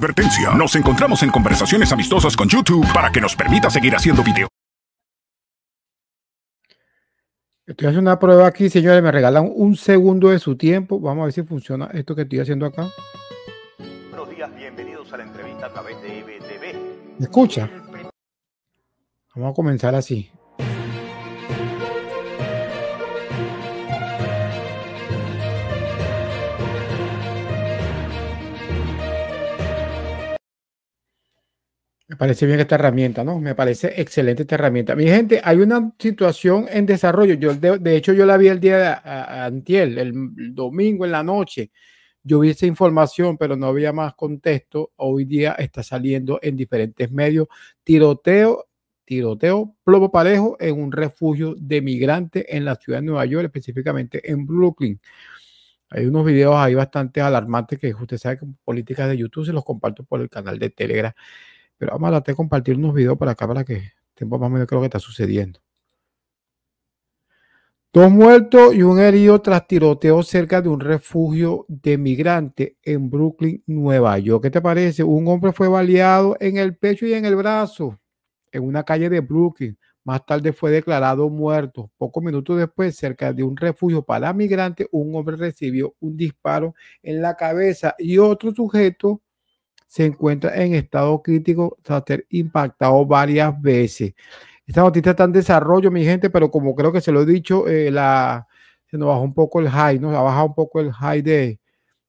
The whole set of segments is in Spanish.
Advertencia, nos encontramos en conversaciones amistosas con YouTube para que nos permita seguir haciendo video. Estoy haciendo una prueba aquí, señores, me regalan un segundo de su tiempo. Vamos a ver si funciona esto que estoy haciendo acá. Buenos días, bienvenidos a la entrevista a través de EBTV. escucha? Vamos a comenzar así. parece bien esta herramienta, ¿no? Me parece excelente esta herramienta. Mi gente, hay una situación en desarrollo. Yo, de, hecho, yo la vi el día de Antiel, el, domingo en la noche. Yo vi esa información, pero no había más contexto. Hoy día está saliendo en diferentes medios tiroteo, tiroteo, plomo parejo en un refugio de migrantes en la ciudad de Nueva York, específicamente en Brooklyn. Hay unos videos ahí bastante alarmantes que usted sabe que políticas de YouTube se los comparto por el canal de Telegram pero vamos a compartir unos videos para acá para que tiempo pues, más o menos creo que está sucediendo. Dos muertos y un herido tras tiroteo cerca de un refugio de migrantes en Brooklyn, Nueva York. ¿Qué te parece? Un hombre fue baleado en el pecho y en el brazo en una calle de Brooklyn. Más tarde fue declarado muerto. Pocos minutos después, cerca de un refugio para migrantes, un hombre recibió un disparo en la cabeza y otro sujeto se encuentra en estado crítico tras ser impactado varias veces. Esta noticia está en desarrollo, mi gente, pero como creo que se lo he dicho, eh, la, se nos bajó un poco el high, nos ha bajado un poco el high de,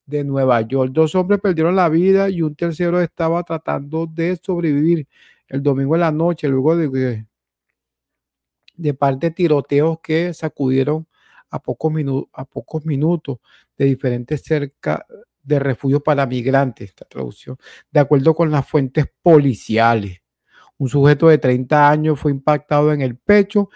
de Nueva York. Dos hombres perdieron la vida y un tercero estaba tratando de sobrevivir el domingo en la noche, luego de, de parte de tiroteos que sacudieron a pocos, a pocos minutos de diferentes cerca de refugio para migrantes, esta traducción, de acuerdo con las fuentes policiales. Un sujeto de 30 años fue impactado en el pecho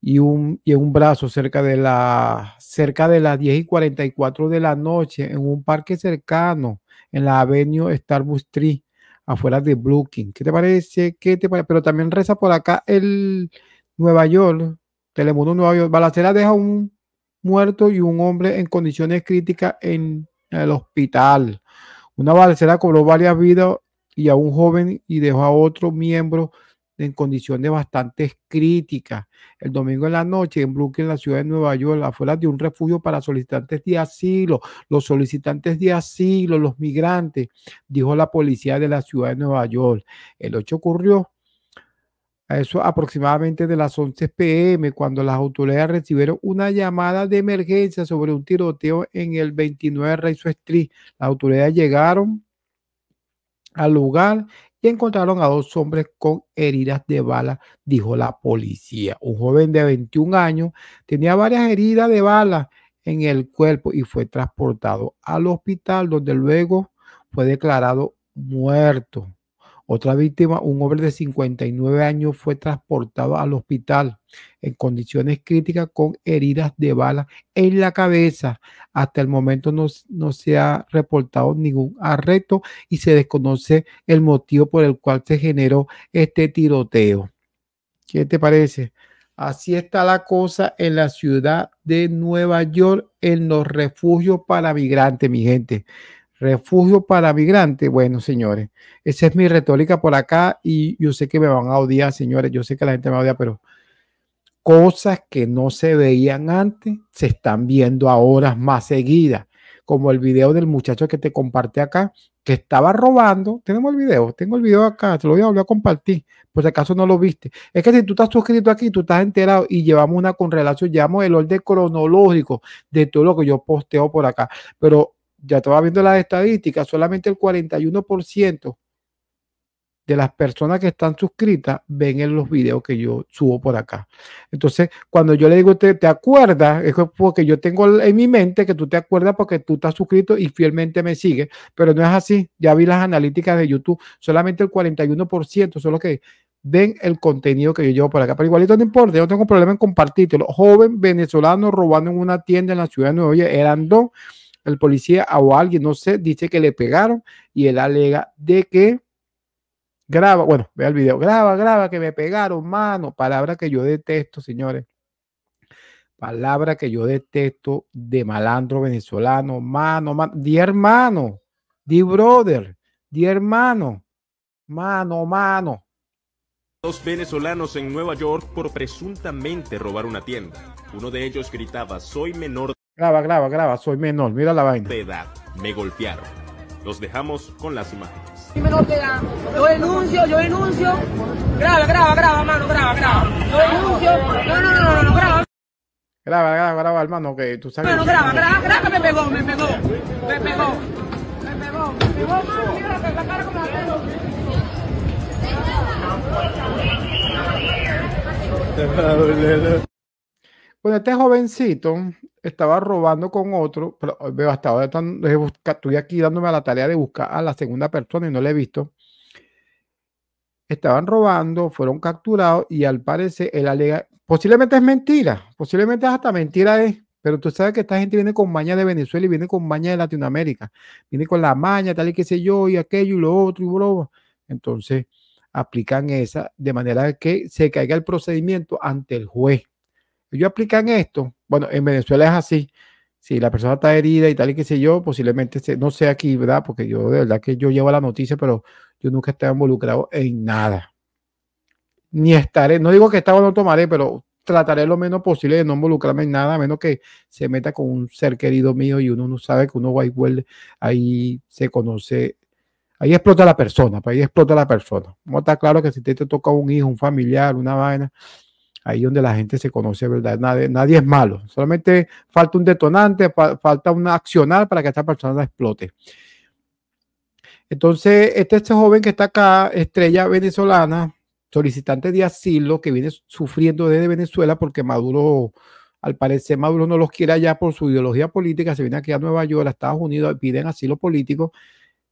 y, un, en un brazo cerca de, la, cerca de las 10 y 44 de la noche en un parque cercano en la avenue Starbucks Street, afuera de Brooklyn. ¿Qué te parece? ¿Qué te parece? Pero también reza por acá el Nueva York, Telemundo Nueva York. Balacera deja un muerto y un hombre en condiciones críticas en el hospital. Una balacera cobró varias vidas y a un joven y dejó a otro miembro en condiciones bastante críticas. El domingo en la noche en Brooklyn, la ciudad de Nueva York, afuera de un refugio para solicitantes de asilo, los solicitantes de asilo, los migrantes, dijo la policía de la ciudad de Nueva York. El 8 ocurrió a eso aproximadamente de las 11 pm, cuando las autoridades recibieron una llamada de emergencia sobre un tiroteo en el 29 Reiso Street. Las autoridades llegaron al lugar y encontraron a dos hombres con heridas de bala, dijo la policía. Un joven de 21 años tenía varias heridas de bala en el cuerpo y fue transportado al hospital donde luego fue declarado muerto. Otra víctima, un hombre de 59 años, fue transportado al hospital en condiciones críticas con heridas de bala en la cabeza. Hasta el momento no, se ha reportado ningún arresto y se desconoce el motivo por el cual se generó este tiroteo. ¿Qué te parece? Así está la cosa en la ciudad de Nueva York, en los refugios para migrantes, mi gente refugio para migrantes. Bueno, señores, esa es mi retórica por acá y yo sé que me van a odiar, señores, yo sé que la gente me odia, pero cosas que no se veían antes se están viendo ahora más seguidas, como el video del muchacho que te compartí acá, que estaba robando. Tenemos el video, tengo el video acá, te lo voy a volver a compartir, por si acaso no lo viste. Es que si tú estás suscrito aquí, tú estás enterado y llevamos una con relación, llevamos el orden cronológico de todo lo que yo posteo por acá, pero ya estaba viendo las estadísticas, solamente el 41% de las personas que están suscritas ven en los videos que yo subo por acá. Entonces, cuando yo le digo, ¿te, te acuerdas? Es porque yo tengo en mi mente que tú te acuerdas porque tú estás suscrito y fielmente me sigues, pero no es así. Ya vi las analíticas de YouTube, solamente el 41% son los que ven el contenido que yo llevo por acá. Pero igualito no importa, yo no tengo problema en los Joven venezolano robando en una tienda en la ciudad de Nueva York, eran dos el policía o alguien, no sé, dice que le pegaron y él alega de que graba, bueno, vea el video, graba, graba, que me pegaron, mano, palabra que yo detesto, señores. Palabra que yo detesto de malandro venezolano, mano, mano, di hermano, di brother, di hermano, mano, mano. Dos venezolanos en Nueva York por presuntamente robar una tienda. Uno de ellos gritaba, soy menor. Graba, graba, graba, soy menor, mira la vaina. De edad, me golpearon. Los dejamos con las imágenes. menor de yo denuncio, yo denuncio. Graba, graba, graba, hermano, graba, graba. Yo denuncio. No, no, no, no, no, graba. Graba, graba, graba, hermano, que tú sabes. no, graba, graba, graba, me pegó, me pegó. Me pegó. Me pegó, me pegó, mano, mira la cara como la tengo. Te va a doler. Bueno, este jovencito estaba robando con otro, pero eh, hasta ahora eh, estoy aquí dándome a la tarea de buscar a la segunda persona y no la he visto. Estaban robando, fueron capturados y al parecer el alega, posiblemente es mentira, posiblemente hasta mentira es, pero tú sabes que esta gente viene con maña de Venezuela y viene con maña de Latinoamérica, viene con la maña, tal y qué sé yo, y aquello y lo otro y broma. Entonces aplican esa de manera que se caiga el procedimiento ante el juez yo aplican esto. Bueno, en Venezuela es así. Si la persona está herida y tal y qué sé yo, posiblemente no sé aquí, ¿verdad? Porque yo de verdad que yo llevo la noticia, pero yo nunca estaba involucrado en nada. Ni estaré, no digo que estaba o no tomaré, pero trataré lo menos posible de no involucrarme en nada, a menos que se meta con un ser querido mío y uno no sabe que uno va y vuelve, ahí se conoce, ahí explota la persona, pues, ahí explota la persona. Como está claro que si te toca un hijo, un familiar, una vaina, ahí donde la gente se conoce, ¿verdad? Nadie, es malo, solamente falta un detonante, falta un accionar para que esta persona explote. Entonces, este, este joven que está acá, estrella venezolana, solicitante de asilo, que viene sufriendo desde Venezuela porque Maduro, al parecer, Maduro no los quiere allá por su ideología política, se viene aquí a Nueva York, a Estados Unidos, piden asilo político,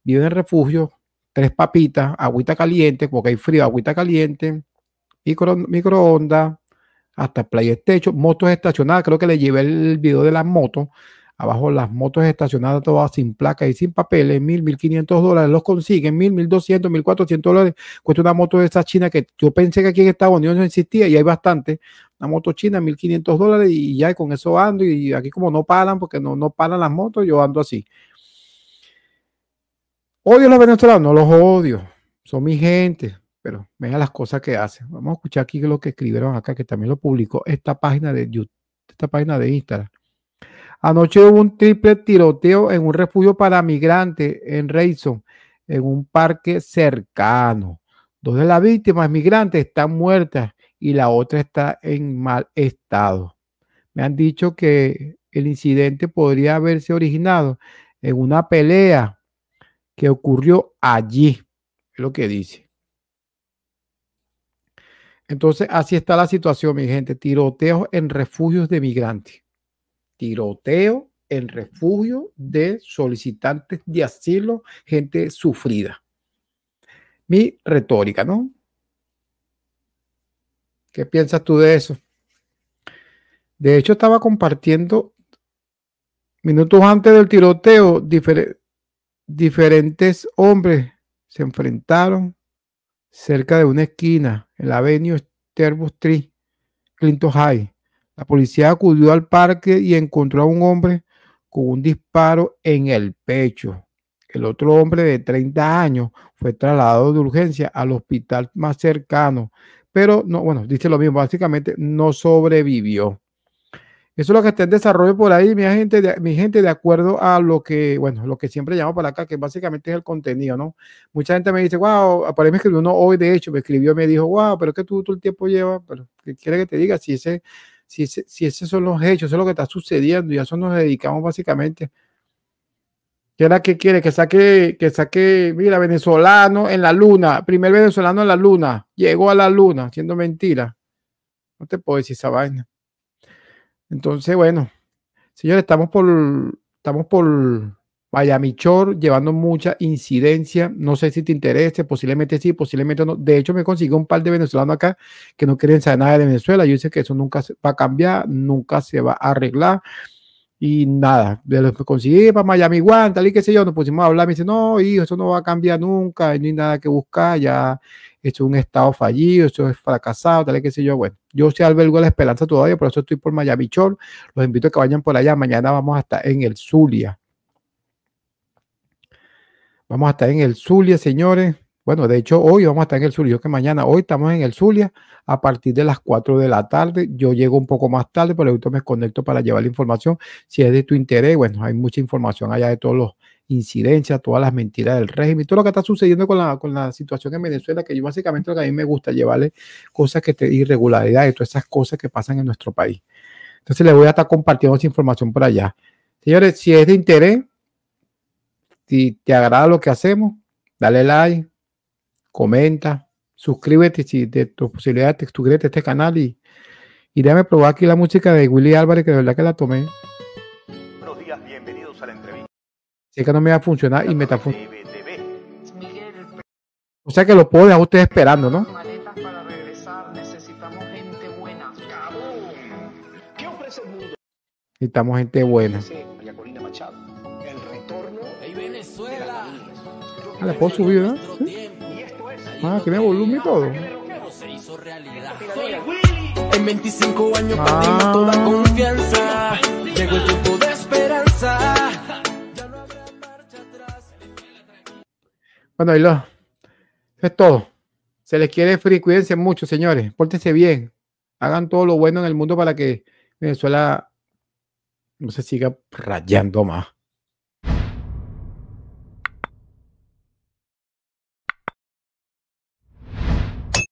viven en refugio, tres papitas, agüita caliente, porque hay frío, agüita caliente, microondas, hasta Playa motos estacionadas, creo que le llevé el video de las motos, abajo las motos estacionadas todas sin placa y sin papeles, mil, mil quinientos dólares, los consiguen, mil, mil doscientos, mil cuatrocientos dólares, cuesta una moto de esa china que yo pensé que aquí en Estados Unidos no existía y hay bastante, una moto china, mil quinientos dólares y ya con eso ando y aquí como no paran porque no, no paran las motos, yo ando así. Odio a los venezolanos, los odio, son mi gente, pero vean las cosas que hace. Vamos a escuchar aquí lo que escribieron acá, que también lo publicó esta página de YouTube, esta página de Instagram. Anoche hubo un triple tiroteo en un refugio para migrantes en Rayson, en un parque cercano. Dos de las víctimas migrantes están muertas y la otra está en mal estado. Me han dicho que el incidente podría haberse originado en una pelea que ocurrió allí, es lo que dice. Entonces, así está la situación, mi gente. Tiroteos en refugios de migrantes. Tiroteo en refugio de solicitantes de asilo, gente sufrida. Mi retórica, ¿no? ¿Qué piensas tú de eso? De hecho, estaba compartiendo minutos antes del tiroteo, diferentes hombres se enfrentaron cerca de una esquina en la Avenue Sterbus Clinton High. La policía acudió al parque y encontró a un hombre con un disparo en el pecho. El otro hombre de 30 años fue trasladado de urgencia al hospital más cercano, pero no, bueno, dice lo mismo, básicamente no sobrevivió. Eso es lo que está en desarrollo por ahí, mi gente, de, mi gente, de acuerdo a lo que, bueno, lo que siempre llamo para acá, que básicamente es el contenido, ¿no? Mucha gente me dice, wow, aparece me uno hoy, de hecho, me escribió me dijo, wow, pero es que tú todo el tiempo llevas, pero ¿qué quiere que te diga? Si ese, si ese, si esos son los hechos, eso es lo que está sucediendo y a eso nos dedicamos básicamente. ¿Qué era que quiere? Que saque, que saque, mira, venezolano en la luna, primer venezolano en la luna, llegó a la luna, siendo mentira. No te puedo decir esa vaina. Entonces, bueno, señores, estamos por, estamos por Miami llevando mucha incidencia. No sé si te interese, posiblemente sí, posiblemente no. De hecho, me consiguió un par de venezolanos acá que no quieren saber nada de Venezuela. Yo sé que eso nunca va a cambiar, nunca se va a arreglar. Y nada, de lo que conseguí para Miami One, tal y qué sé yo, nos pusimos a hablar. Me dice, no, hijo, eso no va a cambiar nunca, no hay nada que buscar, ya es un estado fallido, esto es fracasado, tal y qué sé yo. Bueno, yo sí albergo la esperanza todavía, por eso estoy por Miami Chol, Los invito a que vayan por allá. Mañana vamos a estar en el Zulia. Vamos a estar en el Zulia, señores. Bueno, de hecho, hoy vamos a estar en el Zulia, yo que mañana, hoy estamos en el Zulia a partir de las 4 de la tarde. Yo llego un poco más tarde, pero ahorita me conecto para llevar la información. Si es de tu interés, bueno, hay mucha información allá de todos los incidencias, todas las mentiras del régimen, todo lo que está sucediendo con la, situación en Venezuela, que yo básicamente lo que a mí me gusta llevarle cosas que te irregularidades, todas esas cosas que pasan en nuestro país. Entonces les voy a estar compartiendo esa información por allá. Señores, si es de interés, si te agrada lo que hacemos, dale like, comenta, suscríbete si de tu posibilidad, te suscríbete a este canal y, y déjame probar aquí la música de Willy Álvarez, que de verdad que la tomé. Buenos días, bienvenidos a la entrevista. Sé que no me va a funcionar y me está funcionando. O sea que lo puedo dejar ustedes esperando, ¿no? Maletas para regresar, necesitamos gente buena. ¿Qué ofrece el mundo? Necesitamos gente buena. Corina Machado. El retorno. Venezuela! Ah, subir, ¿no? Ah, tenía volumen y todo. En 25 años ah. perdimos toda confianza. Llegó el tiempo de esperanza. Ya no habrá marcha atrás. Bueno, ahí lo. Es todo. Se les quiere free. Cuídense mucho, señores. Pórtense bien. Hagan todo lo bueno en el mundo para que Venezuela no se siga rayando más.